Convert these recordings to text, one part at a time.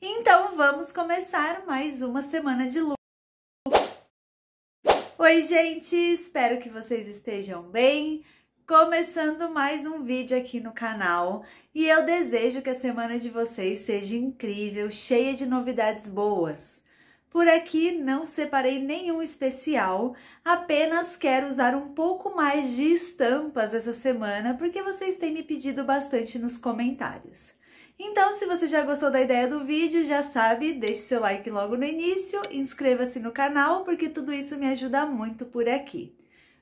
Então vamos começar mais uma semana de luz. Oi, gente, espero que vocês estejam bem. Começando mais um vídeo aqui no canal e eu desejo que a semana de vocês seja incrível, cheia de novidades boas. Por aqui não separei nenhum especial, apenas quero usar um pouco mais de estampas essa semana porque vocês têm me pedido bastante nos comentários. Então, se você já gostou da ideia do vídeo, já sabe, deixe seu like logo no início, inscreva-se no canal, porque tudo isso me ajuda muito por aqui.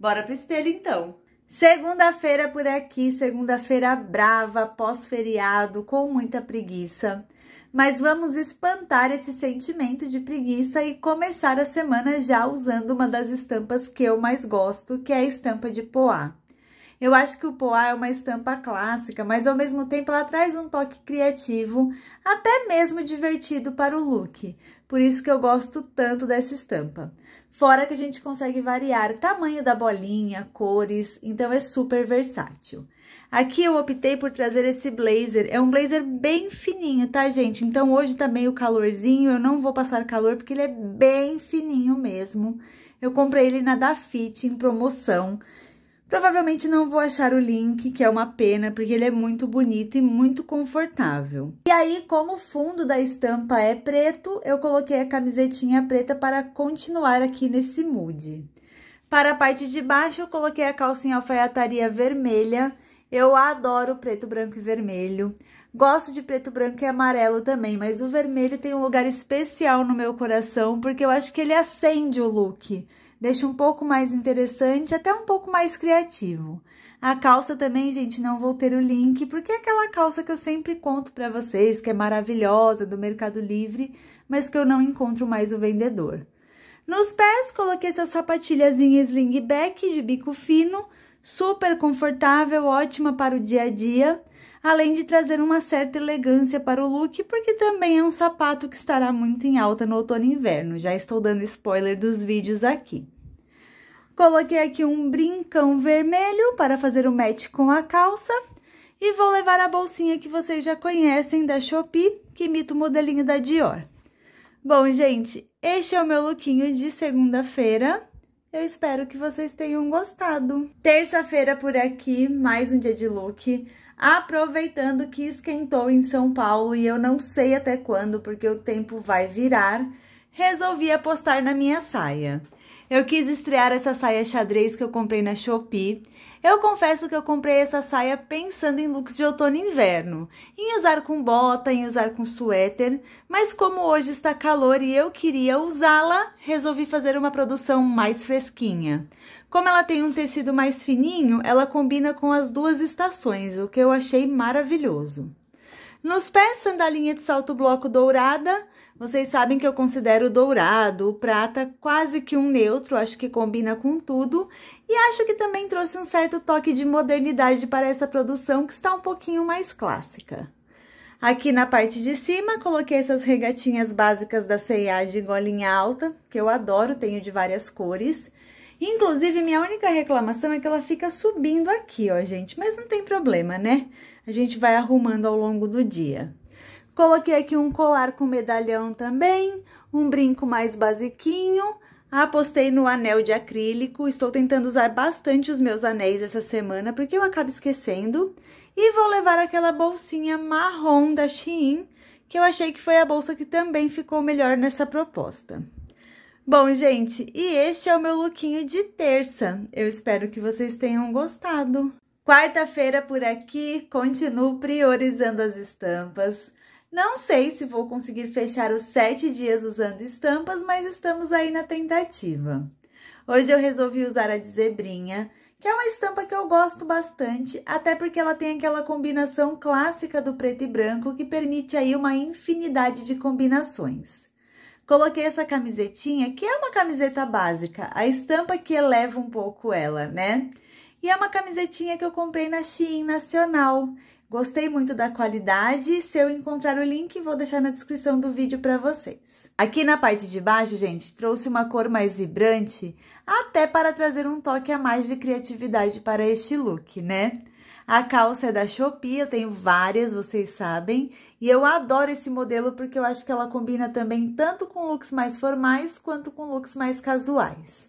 Bora pro espelho, então! Segunda-feira por aqui, segunda-feira brava, pós-feriado, com muita preguiça. Mas vamos espantar esse sentimento de preguiça e começar a semana já usando uma das estampas que eu mais gosto, que é a estampa de poá. Eu acho que o poá é uma estampa clássica, mas ao mesmo tempo ela traz um toque criativo, até mesmo divertido para o look. Por isso que eu gosto tanto dessa estampa. Fora que a gente consegue variar tamanho da bolinha, cores, então é super versátil. Aqui eu optei por trazer esse blazer, é um blazer bem fininho, tá gente? Então hoje tá meio calorzinho, eu não vou passar calor porque ele é bem fininho mesmo. Eu comprei ele na Dafit em promoção, Provavelmente não vou achar o link, que é uma pena, porque ele é muito bonito e muito confortável. E aí, como o fundo da estampa é preto, eu coloquei a camisetinha preta para continuar aqui nesse mood. Para a parte de baixo, eu coloquei a calcinha alfaiataria vermelha. Eu adoro preto, branco e vermelho. Gosto de preto, branco e amarelo também, mas o vermelho tem um lugar especial no meu coração, porque eu acho que ele acende o look deixa um pouco mais interessante, até um pouco mais criativo. A calça também, gente, não vou ter o link, porque é aquela calça que eu sempre conto para vocês, que é maravilhosa, do Mercado Livre, mas que eu não encontro mais o vendedor. Nos pés, coloquei essa sapatilhazinha sling back de bico fino, super confortável, ótima para o dia a dia além de trazer uma certa elegância para o look, porque também é um sapato que estará muito em alta no outono e inverno. Já estou dando spoiler dos vídeos aqui. Coloquei aqui um brincão vermelho para fazer o match com a calça. E vou levar a bolsinha que vocês já conhecem da Shopee, que imita o modelinho da Dior. Bom, gente, este é o meu lookinho de segunda-feira. Eu espero que vocês tenham gostado. Terça-feira por aqui, mais um dia de look aproveitando que esquentou em São Paulo e eu não sei até quando, porque o tempo vai virar, resolvi apostar na minha saia. Eu quis estrear essa saia xadrez que eu comprei na Shopee. Eu confesso que eu comprei essa saia pensando em looks de outono e inverno, em usar com bota, em usar com suéter, mas como hoje está calor e eu queria usá-la, resolvi fazer uma produção mais fresquinha. Como ela tem um tecido mais fininho, ela combina com as duas estações, o que eu achei maravilhoso. Nos pés, sandalinha de salto bloco dourada, vocês sabem que eu considero o dourado, o prata quase que um neutro, acho que combina com tudo, e acho que também trouxe um certo toque de modernidade para essa produção que está um pouquinho mais clássica. Aqui na parte de cima, coloquei essas regatinhas básicas da C&A de golinha alta, que eu adoro, tenho de várias cores. Inclusive, minha única reclamação é que ela fica subindo aqui, ó, gente, mas não tem problema, né? A gente vai arrumando ao longo do dia. Coloquei aqui um colar com medalhão também, um brinco mais basiquinho. Apostei no anel de acrílico, estou tentando usar bastante os meus anéis essa semana, porque eu acabo esquecendo. E vou levar aquela bolsinha marrom da Shein, que eu achei que foi a bolsa que também ficou melhor nessa proposta. Bom, gente, e este é o meu lookinho de terça. Eu espero que vocês tenham gostado. Quarta-feira por aqui, continuo priorizando as estampas. Não sei se vou conseguir fechar os sete dias usando estampas, mas estamos aí na tentativa. Hoje eu resolvi usar a de zebrinha, que é uma estampa que eu gosto bastante, até porque ela tem aquela combinação clássica do preto e branco que permite aí uma infinidade de combinações. Coloquei essa camisetinha, que é uma camiseta básica, a estampa que eleva um pouco ela, né? E é uma camisetinha que eu comprei na Shein Nacional. Gostei muito da qualidade, se eu encontrar o link vou deixar na descrição do vídeo para vocês. Aqui na parte de baixo, gente, trouxe uma cor mais vibrante, até para trazer um toque a mais de criatividade para este look, né? A calça é da Shopee, eu tenho várias, vocês sabem, e eu adoro esse modelo porque eu acho que ela combina também tanto com looks mais formais quanto com looks mais casuais.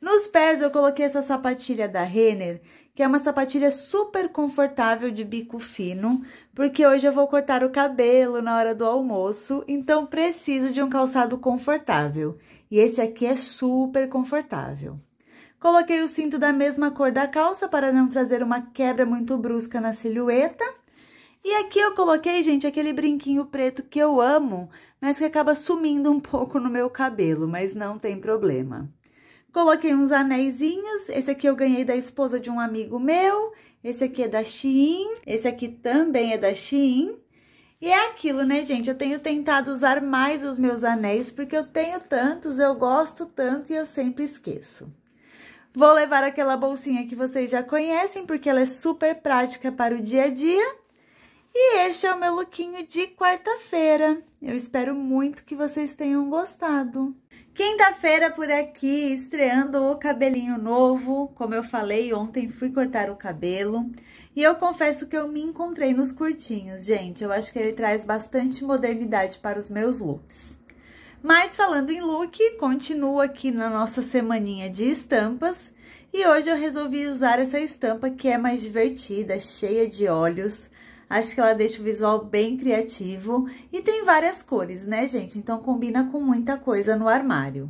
Nos pés eu coloquei essa sapatilha da Renner, que é uma sapatilha super confortável de bico fino, porque hoje eu vou cortar o cabelo na hora do almoço, então preciso de um calçado confortável. E esse aqui é super confortável. Coloquei o cinto da mesma cor da calça para não trazer uma quebra muito brusca na silhueta. E aqui eu coloquei, gente, aquele brinquinho preto que eu amo, mas que acaba sumindo um pouco no meu cabelo, mas não tem problema. Coloquei uns anéisinhos, esse aqui eu ganhei da esposa de um amigo meu, esse aqui é da Shein, esse aqui também é da Shein. E é aquilo, né, gente? Eu tenho tentado usar mais os meus anéis, porque eu tenho tantos, eu gosto tanto e eu sempre esqueço. Vou levar aquela bolsinha que vocês já conhecem, porque ela é super prática para o dia a dia. E este é o meu lookinho de quarta-feira. Eu espero muito que vocês tenham gostado. Quinta-feira por aqui, estreando o cabelinho novo. Como eu falei, ontem fui cortar o cabelo. E eu confesso que eu me encontrei nos curtinhos, gente. Eu acho que ele traz bastante modernidade para os meus looks. Mas falando em look, continuo aqui na nossa semaninha de estampas. E hoje eu resolvi usar essa estampa que é mais divertida, cheia de olhos Acho que ela deixa o visual bem criativo e tem várias cores, né, gente? Então combina com muita coisa no armário.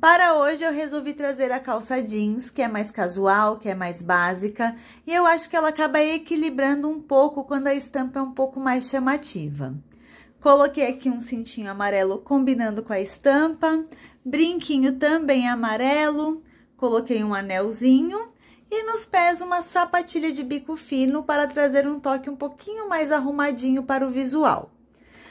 Para hoje eu resolvi trazer a calça jeans, que é mais casual, que é mais básica, e eu acho que ela acaba equilibrando um pouco quando a estampa é um pouco mais chamativa. Coloquei aqui um cintinho amarelo combinando com a estampa, brinquinho também amarelo, coloquei um anelzinho e nos pés uma sapatilha de bico fino para trazer um toque um pouquinho mais arrumadinho para o visual.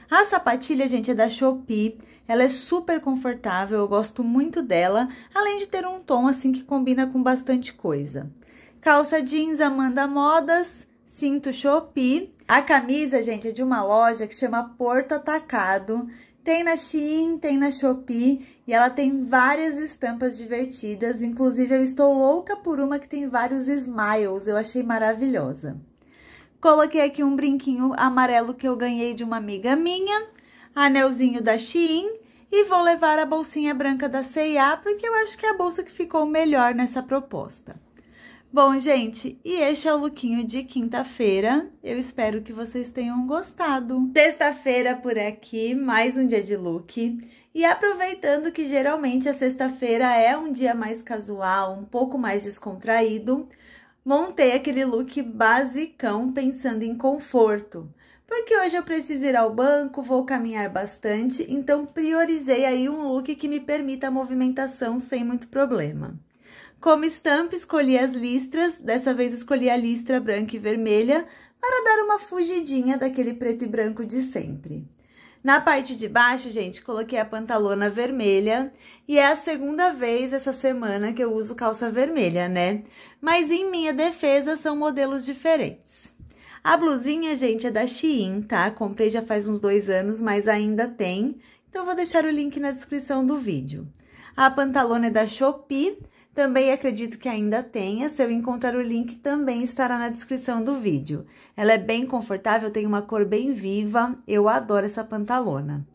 A sapatilha, gente, é da Shopee, ela é super confortável, eu gosto muito dela, além de ter um tom assim que combina com bastante coisa. Calça jeans Amanda Modas, cinto Shopee. A camisa, gente, é de uma loja que chama Porto Atacado, tem na Shein, tem na Shopee e ela tem várias estampas divertidas. Inclusive, eu estou louca por uma que tem vários smiles, eu achei maravilhosa. Coloquei aqui um brinquinho amarelo que eu ganhei de uma amiga minha, anelzinho da Shein e vou levar a bolsinha branca da C&A porque eu acho que é a bolsa que ficou melhor nessa proposta. Bom, gente, e este é o lookinho de quinta-feira. Eu espero que vocês tenham gostado. Sexta-feira por aqui, mais um dia de look. E aproveitando que geralmente a sexta-feira é um dia mais casual, um pouco mais descontraído, montei aquele look basicão pensando em conforto. Porque hoje eu preciso ir ao banco, vou caminhar bastante, então priorizei aí um look que me permita a movimentação sem muito problema. Como estampa, escolhi as listras, dessa vez escolhi a listra branca e vermelha, para dar uma fugidinha daquele preto e branco de sempre. Na parte de baixo, gente, coloquei a pantalona vermelha e é a segunda vez essa semana que eu uso calça vermelha, né? Mas em minha defesa, são modelos diferentes. A blusinha, gente, é da Shein, tá? Comprei já faz uns dois anos, mas ainda tem, então vou deixar o link na descrição do vídeo. A pantalona é da Shopee também acredito que ainda tenha, se eu encontrar o link também estará na descrição do vídeo. Ela é bem confortável, tem uma cor bem viva, eu adoro essa pantalona.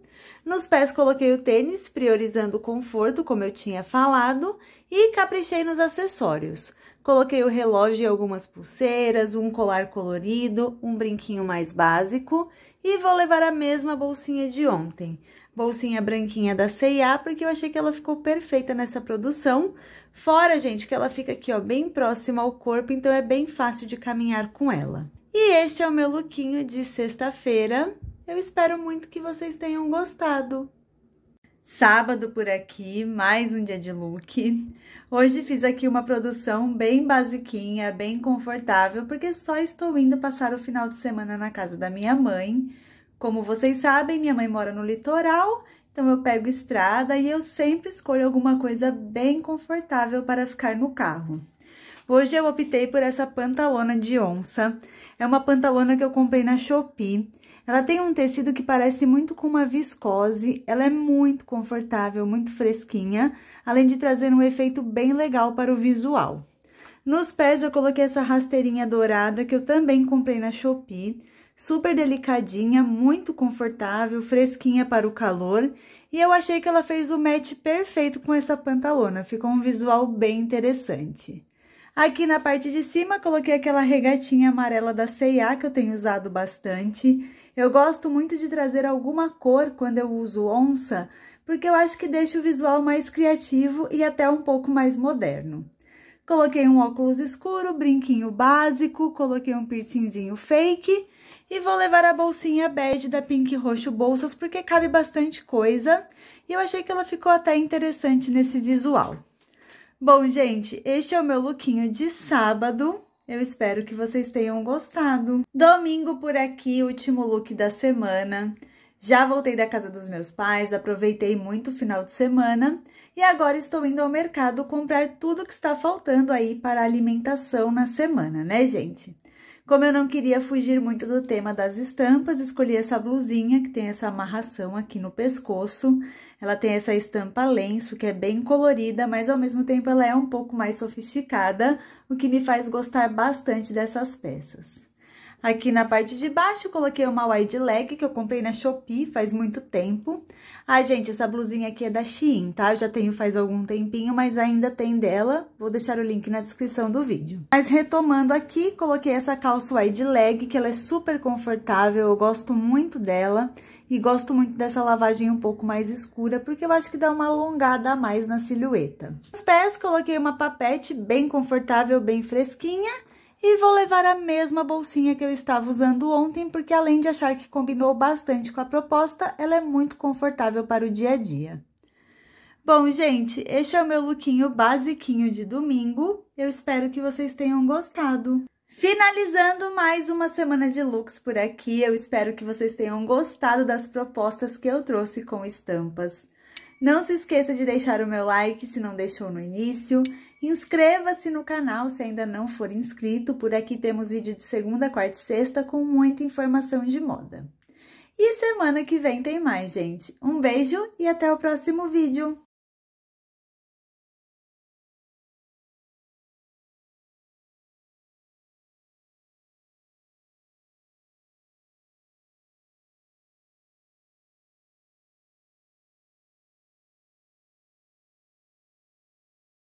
Nos pés coloquei o tênis, priorizando o conforto, como eu tinha falado, e caprichei nos acessórios. Coloquei o relógio e algumas pulseiras, um colar colorido, um brinquinho mais básico e vou levar a mesma bolsinha de ontem bolsinha branquinha da C&A, porque eu achei que ela ficou perfeita nessa produção. Fora, gente, que ela fica aqui, ó, bem próxima ao corpo, então é bem fácil de caminhar com ela. E este é o meu lookinho de sexta-feira. Eu espero muito que vocês tenham gostado. Sábado por aqui, mais um dia de look. Hoje fiz aqui uma produção bem basiquinha, bem confortável, porque só estou indo passar o final de semana na casa da minha mãe. Como vocês sabem, minha mãe mora no litoral, então eu pego estrada e eu sempre escolho alguma coisa bem confortável para ficar no carro. Hoje eu optei por essa pantalona de onça. É uma pantalona que eu comprei na Shopee. Ela tem um tecido que parece muito com uma viscose, ela é muito confortável, muito fresquinha, além de trazer um efeito bem legal para o visual. Nos pés eu coloquei essa rasteirinha dourada que eu também comprei na Shopee super delicadinha, muito confortável, fresquinha para o calor. E eu achei que ela fez o match perfeito com essa pantalona, ficou um visual bem interessante. Aqui na parte de cima, coloquei aquela regatinha amarela da C&A, que eu tenho usado bastante. Eu gosto muito de trazer alguma cor quando eu uso onça, porque eu acho que deixa o visual mais criativo e até um pouco mais moderno. Coloquei um óculos escuro, brinquinho básico, coloquei um piercingzinho fake e vou levar a bolsinha bege da Pink Roxo Bolsas, porque cabe bastante coisa. E eu achei que ela ficou até interessante nesse visual. Bom, gente, este é o meu lookinho de sábado. Eu espero que vocês tenham gostado. Domingo por aqui, último look da semana. Já voltei da casa dos meus pais, aproveitei muito o final de semana e agora estou indo ao mercado comprar tudo que está faltando aí para alimentação na semana, né, gente? Como eu não queria fugir muito do tema das estampas, escolhi essa blusinha que tem essa amarração aqui no pescoço. Ela tem essa estampa lenço, que é bem colorida, mas ao mesmo tempo ela é um pouco mais sofisticada, o que me faz gostar bastante dessas peças. Aqui na parte de baixo coloquei uma wide leg que eu comprei na Shopee faz muito tempo. Ah, gente, essa blusinha aqui é da Shein, tá? Eu já tenho faz algum tempinho, mas ainda tem dela. Vou deixar o link na descrição do vídeo. Mas retomando aqui, coloquei essa calça wide leg, que ela é super confortável, eu gosto muito dela. E gosto muito dessa lavagem um pouco mais escura, porque eu acho que dá uma alongada a mais na silhueta. Nos pés, coloquei uma papete bem confortável, bem fresquinha. E vou levar a mesma bolsinha que eu estava usando ontem, porque além de achar que combinou bastante com a proposta, ela é muito confortável para o dia a dia. Bom, gente, este é o meu lookinho basiquinho de domingo. Eu espero que vocês tenham gostado. Finalizando mais uma semana de looks por aqui, eu espero que vocês tenham gostado das propostas que eu trouxe com estampas. Não se esqueça de deixar o meu like se não deixou no início Inscreva-se no canal se ainda não for inscrito, por aqui temos vídeo de segunda, quarta e sexta com muita informação de moda. E semana que vem tem mais, gente. Um beijo e até o próximo vídeo!